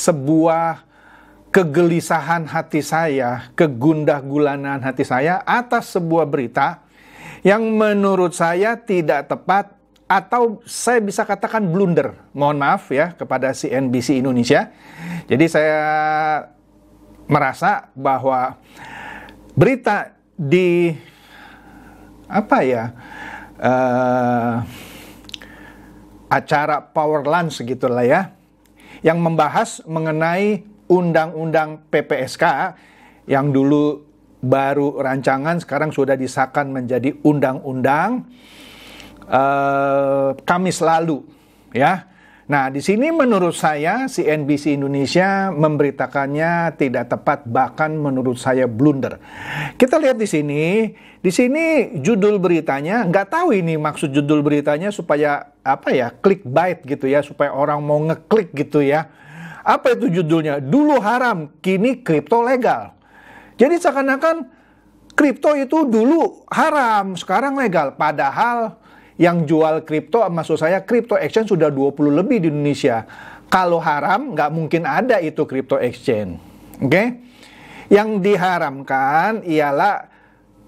sebuah kegelisahan hati saya, kegundah gulanan hati saya atas sebuah berita yang menurut saya tidak tepat atau saya bisa katakan blunder. Mohon maaf ya kepada CNBC Indonesia. Jadi saya merasa bahwa berita di apa ya uh, acara power lunch gitulah ya yang membahas mengenai undang-undang PPSK yang dulu baru rancangan sekarang sudah disahkan menjadi undang-undang uh, Kamis lalu ya Nah, di sini menurut saya CNBC Indonesia memberitakannya tidak tepat bahkan menurut saya blunder. Kita lihat di sini, di sini judul beritanya nggak tahu ini maksud judul beritanya supaya apa ya clickbait gitu ya supaya orang mau ngeklik gitu ya. Apa itu judulnya? Dulu haram, kini kripto legal. Jadi seakan-akan kripto itu dulu haram, sekarang legal. Padahal yang jual kripto maksud saya kripto exchange sudah 20 lebih di Indonesia. Kalau haram nggak mungkin ada itu kripto exchange. Oke? Okay? Yang diharamkan ialah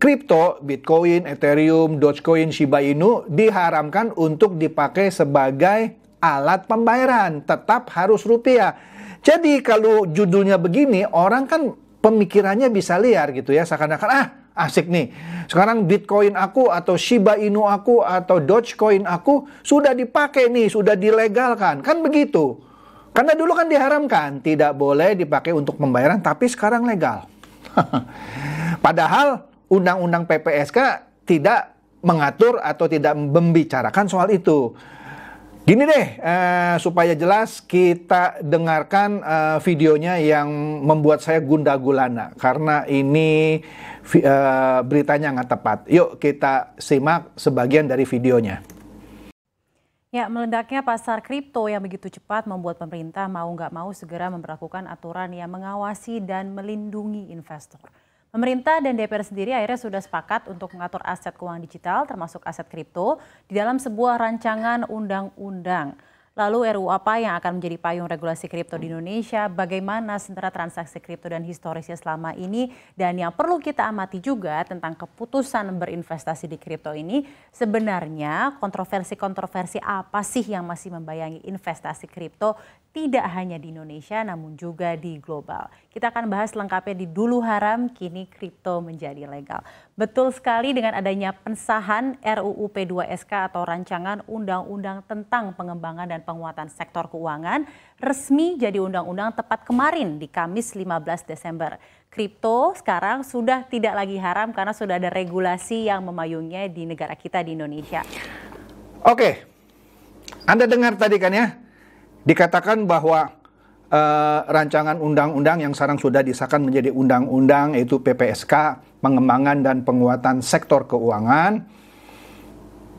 kripto, Bitcoin, Ethereum, Dogecoin, Shiba Inu diharamkan untuk dipakai sebagai alat pembayaran, tetap harus rupiah. Jadi kalau judulnya begini, orang kan pemikirannya bisa liar gitu ya, seakan-akan ah asik nih. Sekarang Bitcoin aku atau Shiba Inu aku atau Dogecoin aku sudah dipakai nih, sudah dilegalkan. Kan begitu. Karena dulu kan diharamkan, tidak boleh dipakai untuk pembayaran tapi sekarang legal. Padahal undang-undang PPSK tidak mengatur atau tidak membicarakan soal itu. Gini deh, eh, supaya jelas kita dengarkan eh, videonya yang membuat saya gunda gulana karena ini Eh, beritanya nggak tepat. Yuk kita simak sebagian dari videonya. Ya, meledaknya pasar kripto yang begitu cepat membuat pemerintah mau nggak mau segera memperlakukan aturan yang mengawasi dan melindungi investor. Pemerintah dan DPR sendiri akhirnya sudah sepakat untuk mengatur aset keuangan digital termasuk aset kripto di dalam sebuah rancangan undang-undang. Lalu RUU apa yang akan menjadi payung regulasi kripto di Indonesia? Bagaimana sentra transaksi kripto dan historisnya selama ini? Dan yang perlu kita amati juga tentang keputusan berinvestasi di kripto ini, sebenarnya kontroversi-kontroversi apa sih yang masih membayangi investasi kripto tidak hanya di Indonesia namun juga di global. Kita akan bahas lengkapnya di dulu haram kini kripto menjadi legal. Betul sekali dengan adanya pensahan RUU P2SK atau rancangan undang-undang tentang pengembangan dan penguatan sektor keuangan resmi jadi undang-undang tepat kemarin di Kamis 15 Desember. Kripto sekarang sudah tidak lagi haram karena sudah ada regulasi yang memayungnya di negara kita di Indonesia. Oke. Anda dengar tadi kan ya? Dikatakan bahwa eh, rancangan undang-undang yang sekarang sudah disahkan menjadi undang-undang yaitu PPSK, pengembangan dan penguatan sektor keuangan.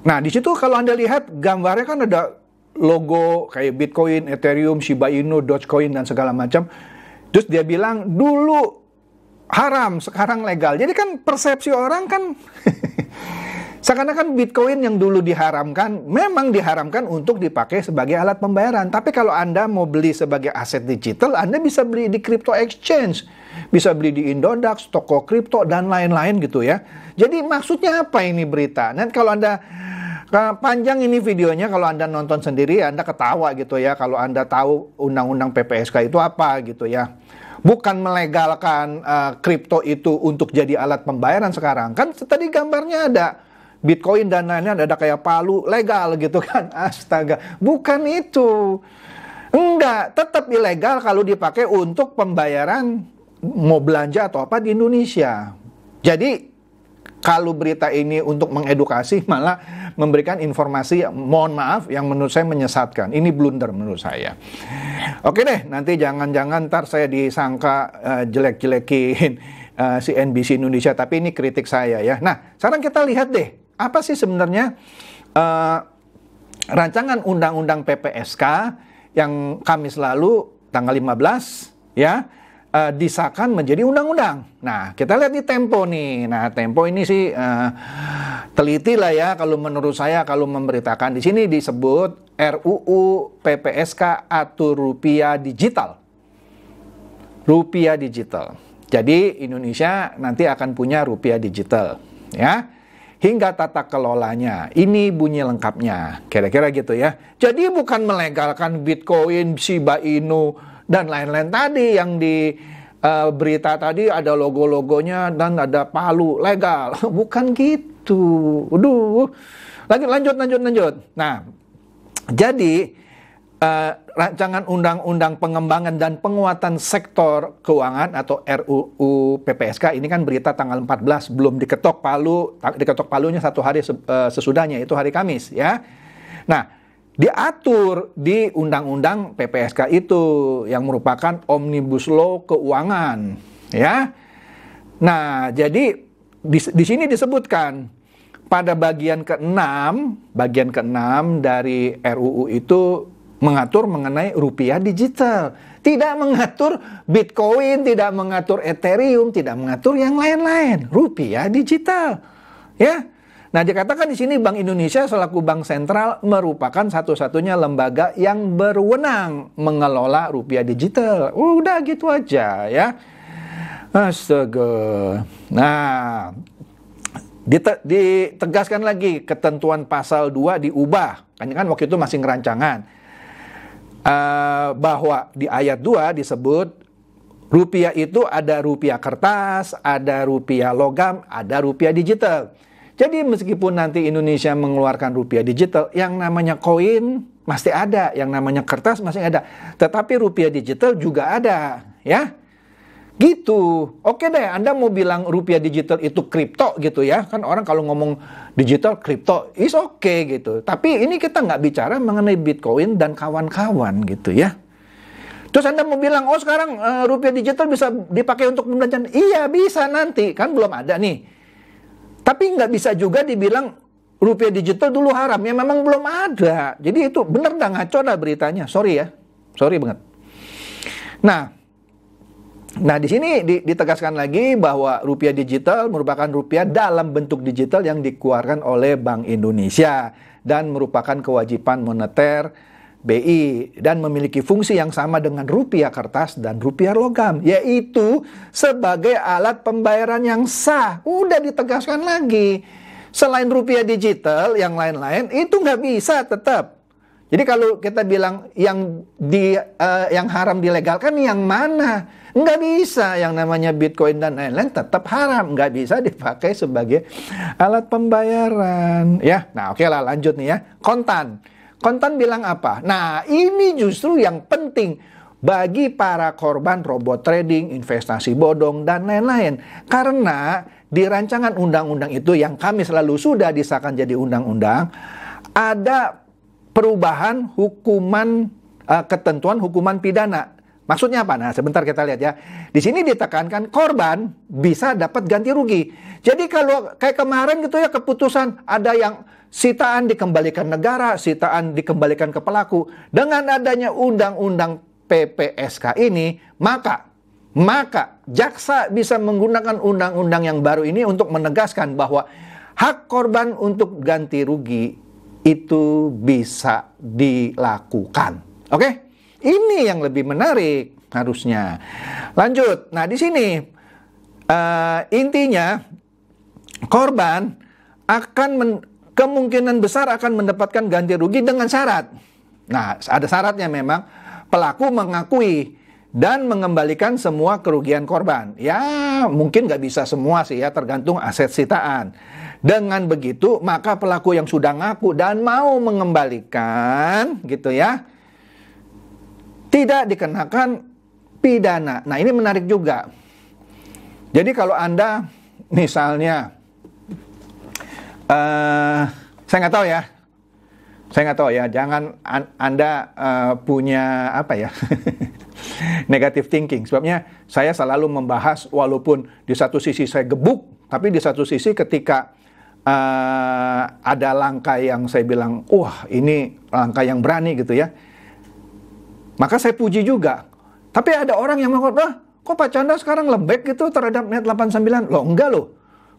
Nah, di situ kalau Anda lihat gambarnya kan ada logo kayak Bitcoin, Ethereum, Shiba Inu, Dogecoin dan segala macam. Terus dia bilang dulu haram, sekarang legal. Jadi kan persepsi orang kan Seakan-akan Bitcoin yang dulu diharamkan memang diharamkan untuk dipakai sebagai alat pembayaran. Tapi kalau Anda mau beli sebagai aset digital, Anda bisa beli di crypto exchange, bisa beli di Indodax, toko kripto dan lain-lain gitu ya. Jadi maksudnya apa ini berita? Nah, kalau Anda panjang ini videonya kalau Anda nonton sendiri Anda ketawa gitu ya kalau Anda tahu undang-undang PPSK itu apa gitu ya bukan melegalkan kripto eh, uh, itu untuk jadi alat pembayaran sekarang kan tadi gambarnya ada Bitcoin dan lain-lain ada kayak palu legal gitu kan. Astaga, bukan itu. Enggak, tetap ilegal kalau dipakai untuk pembayaran mau belanja atau apa di Indonesia. Jadi kalau berita ini untuk mengedukasi malah memberikan informasi mohon maaf yang menurut saya menyesatkan. Ini blunder menurut saya. Oke deh, nanti jangan-jangan ntar saya disangka uh, jelek-jelekin uh, si Indonesia, tapi ini kritik saya ya. Nah, sekarang kita lihat deh apa sih sebenarnya uh, rancangan undang-undang PPSK yang kami selalu tanggal 15 ya uh, disahkan menjadi undang-undang. Nah, kita lihat di Tempo nih. Nah, Tempo ini sih uh, teliti lah ya kalau menurut saya kalau memberitakan di sini disebut RUU PPSK atur rupiah digital. Rupiah digital. Jadi Indonesia nanti akan punya rupiah digital, ya hingga tata kelolanya. Ini bunyi lengkapnya, kira-kira gitu ya. Jadi bukan melegalkan Bitcoin, Shiba Inu, dan lain-lain tadi yang di uh, berita tadi ada logo-logonya dan ada palu legal. Bukan gitu. Aduh. Lanjut, lanjut, lanjut, lanjut. Nah, jadi uh, rancangan undang-undang pengembangan dan penguatan sektor keuangan atau RUU PPSK ini kan berita tanggal 14 belum diketok palu diketok palunya satu hari eh, sesudahnya itu hari Kamis ya. Nah, diatur di undang-undang PPSK itu yang merupakan omnibus law keuangan ya. Nah, jadi di, di sini disebutkan pada bagian ke-6, bagian ke-6 dari RUU itu mengatur mengenai rupiah digital, tidak mengatur Bitcoin, tidak mengatur Ethereum, tidak mengatur yang lain-lain, rupiah digital. Ya. Nah, dikatakan di sini Bank Indonesia selaku bank sentral merupakan satu-satunya lembaga yang berwenang mengelola rupiah digital. Udah gitu aja ya. Astaga. Nah, ditegaskan lagi ketentuan pasal 2 diubah. Kan kan waktu itu masih ngerancangan. Eh, bahwa di ayat 2 disebut rupiah itu ada rupiah kertas, ada rupiah logam, ada rupiah digital. Jadi meskipun nanti Indonesia mengeluarkan rupiah digital, yang namanya koin masih ada, yang namanya kertas masih ada. Tetapi rupiah digital juga ada, ya. Gitu. Oke deh, Anda mau bilang rupiah digital itu kripto gitu ya. Kan orang kalau ngomong digital kripto is oke okay, gitu. Tapi ini kita nggak bicara mengenai Bitcoin dan kawan-kawan gitu ya. Terus Anda mau bilang, oh sekarang uh, rupiah digital bisa dipakai untuk pembelanjaan. Iya bisa nanti, kan belum ada nih. Tapi nggak bisa juga dibilang rupiah digital dulu haram. Ya memang belum ada. Jadi itu benar dah ngaco dah beritanya. Sorry ya, sorry banget. Nah, Nah, di sini ditegaskan lagi bahwa rupiah digital merupakan rupiah dalam bentuk digital yang dikeluarkan oleh Bank Indonesia dan merupakan kewajiban moneter BI dan memiliki fungsi yang sama dengan rupiah kertas dan rupiah logam yaitu sebagai alat pembayaran yang sah. Udah ditegaskan lagi. Selain rupiah digital yang lain-lain itu nggak bisa tetap jadi kalau kita bilang yang di uh, yang haram dilegalkan yang mana? Nggak bisa yang namanya Bitcoin dan lain-lain tetap haram, nggak bisa dipakai sebagai alat pembayaran. Ya, nah oke lah lanjut nih ya. Kontan, kontan bilang apa? Nah ini justru yang penting bagi para korban robot trading, investasi bodong dan lain-lain. Karena di rancangan undang-undang itu yang kami selalu sudah disahkan jadi undang-undang ada perubahan hukuman uh, ketentuan hukuman pidana. Maksudnya apa? Nah, sebentar kita lihat ya. Di sini ditekankan korban bisa dapat ganti rugi. Jadi kalau kayak kemarin gitu ya keputusan ada yang sitaan dikembalikan negara, sitaan dikembalikan ke pelaku. Dengan adanya undang-undang PPSK ini, maka maka jaksa bisa menggunakan undang-undang yang baru ini untuk menegaskan bahwa hak korban untuk ganti rugi itu bisa dilakukan. Oke? Okay? Ini yang lebih menarik harusnya. Lanjut. Nah, di sini uh, intinya korban akan men kemungkinan besar akan mendapatkan ganti rugi dengan syarat. Nah, ada syaratnya memang pelaku mengakui dan mengembalikan semua kerugian korban. Ya, mungkin nggak bisa semua sih ya, tergantung aset sitaan. Dengan begitu, maka pelaku yang sudah ngaku dan mau mengembalikan, gitu ya, tidak dikenakan pidana. Nah, ini menarik juga. Jadi kalau Anda, misalnya, uh, saya nggak tahu ya, saya nggak tahu ya, jangan an Anda uh, punya apa ya, negative thinking. Sebabnya saya selalu membahas walaupun di satu sisi saya gebuk, tapi di satu sisi ketika uh, ada langkah yang saya bilang, wah ini langkah yang berani gitu ya. Maka saya puji juga. Tapi ada orang yang mengatakan, ah, kok Pak Chandra sekarang lembek gitu terhadap net 89? Loh enggak loh.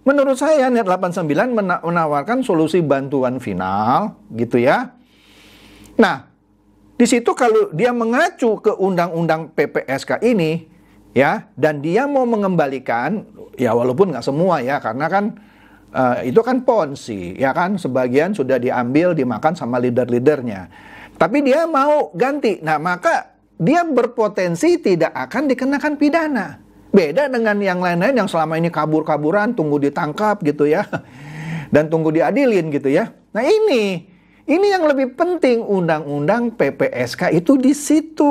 Menurut saya net 89 menawarkan solusi bantuan final gitu ya. Nah, di situ kalau dia mengacu ke undang-undang PPSK ini, ya, dan dia mau mengembalikan, ya walaupun nggak semua ya, karena kan uh, itu kan ponsi, ya kan, sebagian sudah diambil, dimakan sama leader-leadernya. Tapi dia mau ganti, nah maka dia berpotensi tidak akan dikenakan pidana. Beda dengan yang lain-lain yang selama ini kabur-kaburan, tunggu ditangkap gitu ya, dan tunggu diadilin gitu ya. Nah ini ini yang lebih penting undang-undang PPSK itu di situ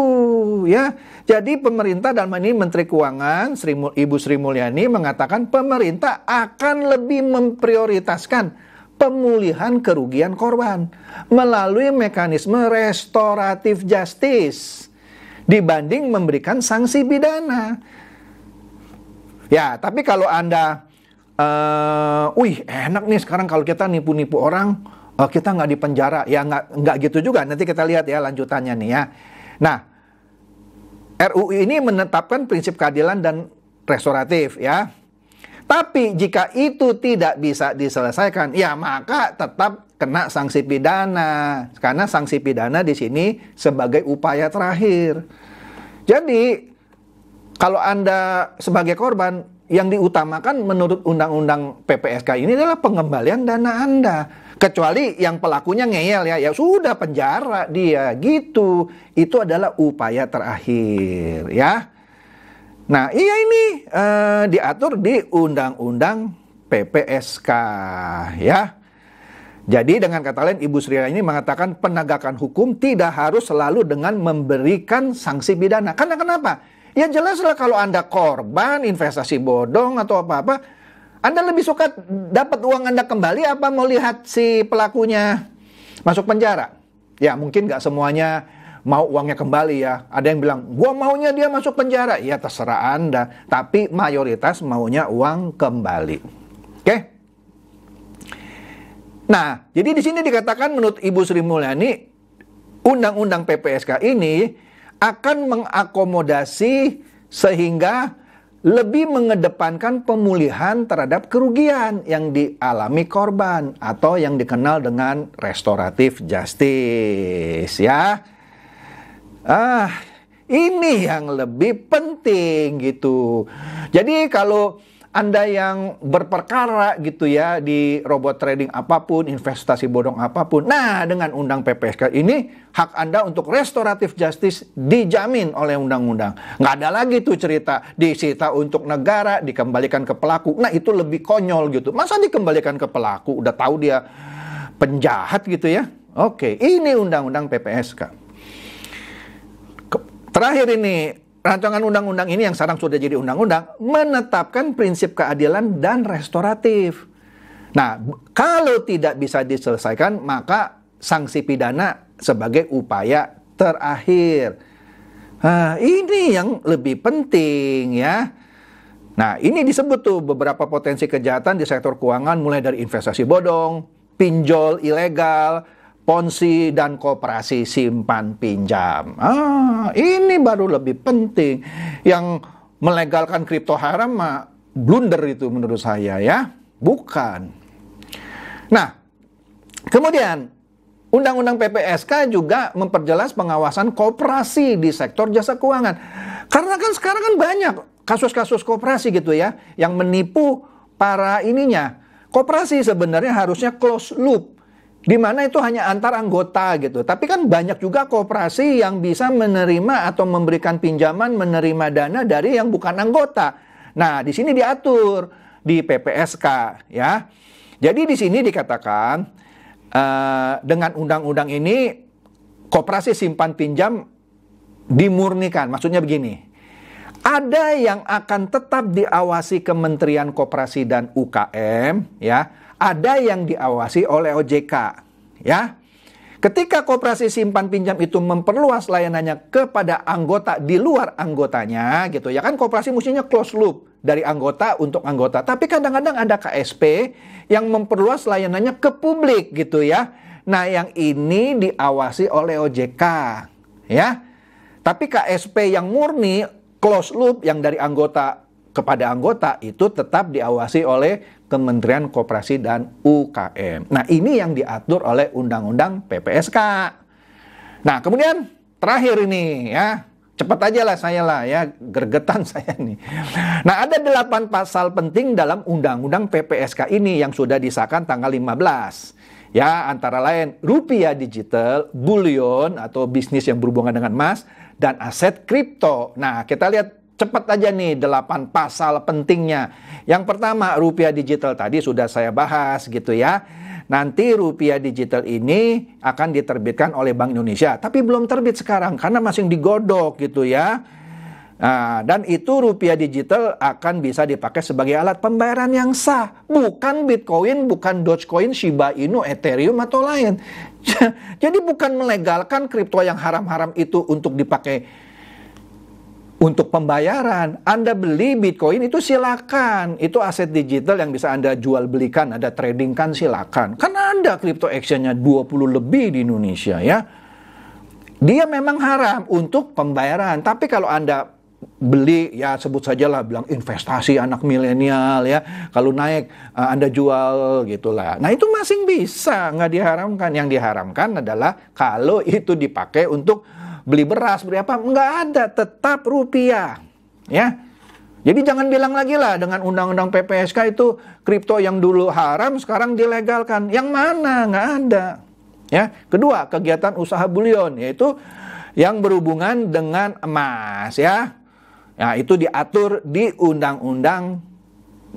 ya. Jadi pemerintah dalam ini Menteri Keuangan Sri, Ibu Sri Mulyani mengatakan pemerintah akan lebih memprioritaskan pemulihan kerugian korban melalui mekanisme restoratif justice dibanding memberikan sanksi pidana. Ya, tapi kalau Anda uh, wih enak nih sekarang kalau kita nipu-nipu orang oh, kita nggak di penjara ya nggak nggak gitu juga nanti kita lihat ya lanjutannya nih ya nah RUU ini menetapkan prinsip keadilan dan restoratif ya tapi jika itu tidak bisa diselesaikan ya maka tetap kena sanksi pidana karena sanksi pidana di sini sebagai upaya terakhir jadi kalau Anda sebagai korban yang diutamakan menurut undang-undang PPSK ini adalah pengembalian dana Anda Kecuali yang pelakunya ngeyel ya, ya sudah penjara dia gitu. Itu adalah upaya terakhir ya. Nah iya ini eh, diatur di Undang-Undang PPSK ya. Jadi dengan kata lain Ibu Sri ini mengatakan penegakan hukum tidak harus selalu dengan memberikan sanksi pidana. Karena kenapa? Ya jelaslah kalau Anda korban investasi bodong atau apa-apa, anda lebih suka dapat uang Anda kembali apa mau lihat si pelakunya masuk penjara? Ya mungkin nggak semuanya mau uangnya kembali ya. Ada yang bilang, gua maunya dia masuk penjara. Ya terserah Anda. Tapi mayoritas maunya uang kembali. Oke? Nah, jadi di sini dikatakan menurut Ibu Sri Mulyani, undang-undang PPSK ini akan mengakomodasi sehingga lebih mengedepankan pemulihan terhadap kerugian yang dialami korban atau yang dikenal dengan restoratif justice ya. Ah, ini yang lebih penting gitu. Jadi kalau anda yang berperkara gitu ya di robot trading apapun, investasi bodong apapun. Nah, dengan undang PPSK ini hak Anda untuk restoratif justice dijamin oleh undang-undang. Nggak ada lagi tuh cerita disita untuk negara, dikembalikan ke pelaku. Nah, itu lebih konyol gitu. Masa dikembalikan ke pelaku? Udah tahu dia penjahat gitu ya. Oke, ini undang-undang PPSK. Terakhir ini rancangan undang-undang ini yang sekarang sudah jadi undang-undang menetapkan prinsip keadilan dan restoratif. Nah, kalau tidak bisa diselesaikan, maka sanksi pidana sebagai upaya terakhir. Nah, ini yang lebih penting ya. Nah, ini disebut tuh beberapa potensi kejahatan di sektor keuangan mulai dari investasi bodong, pinjol ilegal, ponsi dan kooperasi simpan pinjam. Ah, ini baru lebih penting. Yang melegalkan kripto haram mah blunder itu menurut saya ya. Bukan. Nah, kemudian Undang-undang PPSK juga memperjelas pengawasan kooperasi di sektor jasa keuangan. Karena kan sekarang kan banyak kasus-kasus kooperasi gitu ya yang menipu para ininya. Kooperasi sebenarnya harusnya close loop di mana itu hanya antar anggota gitu. Tapi kan banyak juga kooperasi yang bisa menerima atau memberikan pinjaman, menerima dana dari yang bukan anggota. Nah, di sini diatur di PPSK ya. Jadi di sini dikatakan uh, dengan undang-undang ini kooperasi simpan pinjam dimurnikan. Maksudnya begini. Ada yang akan tetap diawasi Kementerian Koperasi dan UKM ya ada yang diawasi oleh OJK, ya. Ketika koperasi simpan pinjam itu memperluas layanannya kepada anggota di luar anggotanya gitu ya kan koperasi mestinya close loop dari anggota untuk anggota tapi kadang-kadang ada KSP yang memperluas layanannya ke publik gitu ya. Nah, yang ini diawasi oleh OJK ya. Tapi KSP yang murni close loop yang dari anggota kepada anggota itu tetap diawasi oleh Kementerian Koperasi dan UKM. Nah, ini yang diatur oleh Undang-Undang PPSK. Nah, kemudian terakhir ini ya, cepat aja lah saya lah ya, gergetan saya nih. Nah, ada delapan pasal penting dalam Undang-Undang PPSK ini yang sudah disahkan tanggal 15. Ya, antara lain rupiah digital, bullion atau bisnis yang berhubungan dengan emas, dan aset kripto. Nah, kita lihat Cepat aja nih 8 pasal pentingnya. Yang pertama rupiah digital tadi sudah saya bahas gitu ya. Nanti rupiah digital ini akan diterbitkan oleh Bank Indonesia. Tapi belum terbit sekarang karena masih digodok gitu ya. Nah, dan itu rupiah digital akan bisa dipakai sebagai alat pembayaran yang sah, bukan Bitcoin, bukan Dogecoin, Shiba Inu, Ethereum atau lain. Jadi bukan melegalkan kripto yang haram-haram itu untuk dipakai untuk pembayaran. Anda beli Bitcoin itu silakan. Itu aset digital yang bisa Anda jual belikan, Anda trading kan silakan. Karena ada crypto exchange-nya 20 lebih di Indonesia ya. Dia memang haram untuk pembayaran. Tapi kalau Anda beli ya sebut sajalah bilang investasi anak milenial ya kalau naik eh, anda jual gitulah nah itu masing bisa nggak diharamkan yang diharamkan adalah kalau itu dipakai untuk beli beras, beli apa, nggak ada, tetap rupiah. Ya, jadi jangan bilang lagi lah dengan undang-undang PPSK itu kripto yang dulu haram sekarang dilegalkan. Yang mana? Nggak ada. Ya. Kedua, kegiatan usaha bulion yaitu yang berhubungan dengan emas ya. Ya, itu diatur di undang-undang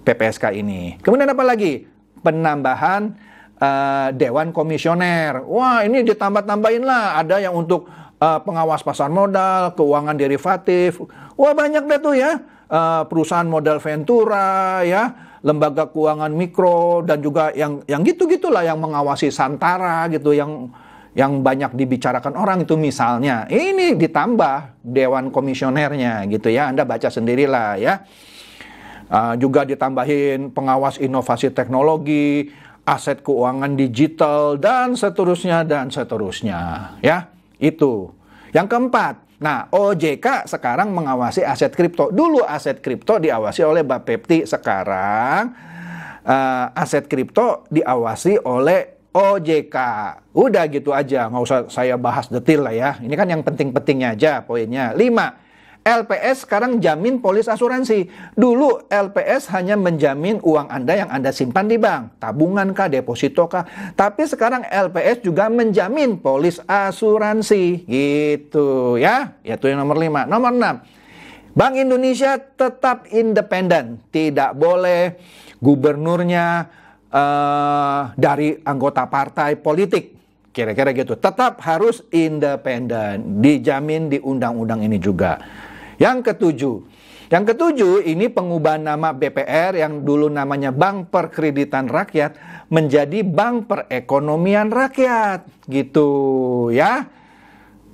PPSK ini. Kemudian apa lagi? Penambahan uh, dewan komisioner. Wah, ini ditambah-tambahin lah. Ada yang untuk uh, pengawas pasar modal, keuangan derivatif. Wah banyak deh tuh ya. Uh, perusahaan modal Ventura ya, lembaga keuangan mikro dan juga yang yang gitu-gitulah yang mengawasi Santara gitu yang yang banyak dibicarakan orang itu misalnya. Ini ditambah dewan komisionernya gitu ya. Anda baca sendirilah ya. Uh, juga ditambahin pengawas inovasi teknologi, aset keuangan digital dan seterusnya dan seterusnya ya. Itu. Yang keempat, Nah, OJK sekarang mengawasi aset kripto. Dulu aset kripto diawasi oleh Bapepti, sekarang uh, aset kripto diawasi oleh OJK. Udah gitu aja, nggak usah saya bahas detail lah ya. Ini kan yang penting-pentingnya aja poinnya. lima. LPS sekarang jamin polis asuransi. Dulu LPS hanya menjamin uang Anda yang Anda simpan di bank, tabungan kah, deposito kah. Tapi sekarang LPS juga menjamin polis asuransi. Gitu ya. Itu yang nomor lima, Nomor enam. Bank Indonesia tetap independen, tidak boleh gubernurnya uh, dari anggota partai politik. Kira-kira gitu. Tetap harus independen, dijamin di undang-undang ini juga. Yang ketujuh, yang ketujuh ini pengubahan nama BPR yang dulu namanya Bank Perkreditan Rakyat menjadi Bank Perekonomian Rakyat gitu ya.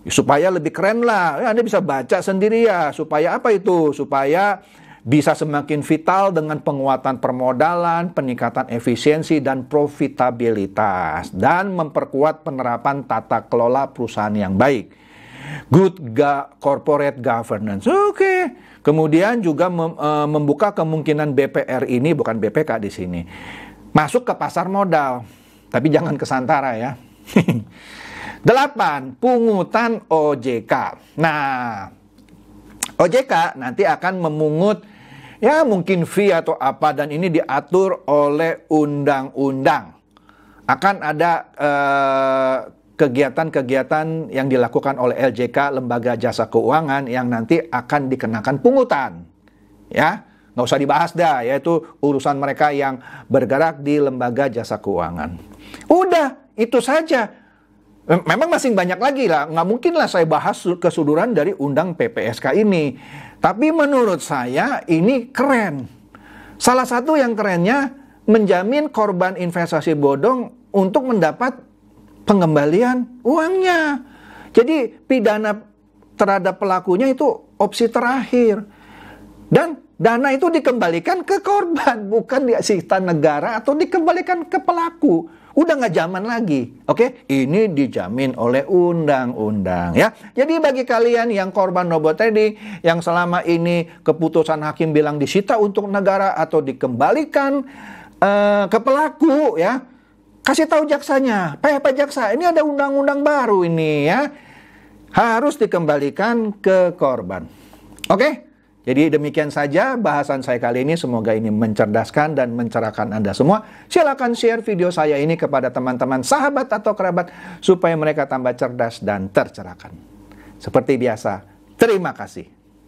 Supaya lebih keren lah, ya, Anda bisa baca sendiri ya, supaya apa itu? Supaya bisa semakin vital dengan penguatan permodalan, peningkatan efisiensi dan profitabilitas, dan memperkuat penerapan tata kelola perusahaan yang baik good ga corporate governance. Oke. Okay. Kemudian juga mem, uh, membuka kemungkinan BPR ini bukan BPK di sini. Masuk ke pasar modal. Tapi jangan ke Santara ya. Delapan, pungutan OJK. Nah, OJK nanti akan memungut ya mungkin fee atau apa dan ini diatur oleh undang-undang. Akan ada eh, kegiatan-kegiatan yang dilakukan oleh LJK Lembaga Jasa Keuangan yang nanti akan dikenakan pungutan. Ya, nggak usah dibahas dah, yaitu urusan mereka yang bergerak di Lembaga Jasa Keuangan. Udah, itu saja. Memang masih banyak lagi lah, nggak mungkin lah saya bahas kesuduran dari undang PPSK ini. Tapi menurut saya ini keren. Salah satu yang kerennya menjamin korban investasi bodong untuk mendapat pengembalian uangnya. Jadi pidana terhadap pelakunya itu opsi terakhir. Dan dana itu dikembalikan ke korban, bukan disita negara atau dikembalikan ke pelaku. Udah nggak zaman lagi, oke? Okay? Ini dijamin oleh undang-undang ya. Jadi bagi kalian yang korban robot tadi yang selama ini keputusan hakim bilang disita untuk negara atau dikembalikan uh, ke pelaku ya, Kasih tahu jaksanya, Pak, Pak Jaksa, ini ada undang-undang baru ini ya. Harus dikembalikan ke korban. Oke? Jadi demikian saja bahasan saya kali ini. Semoga ini mencerdaskan dan mencerahkan Anda semua. Silakan share video saya ini kepada teman-teman, sahabat atau kerabat supaya mereka tambah cerdas dan tercerahkan. Seperti biasa, terima kasih.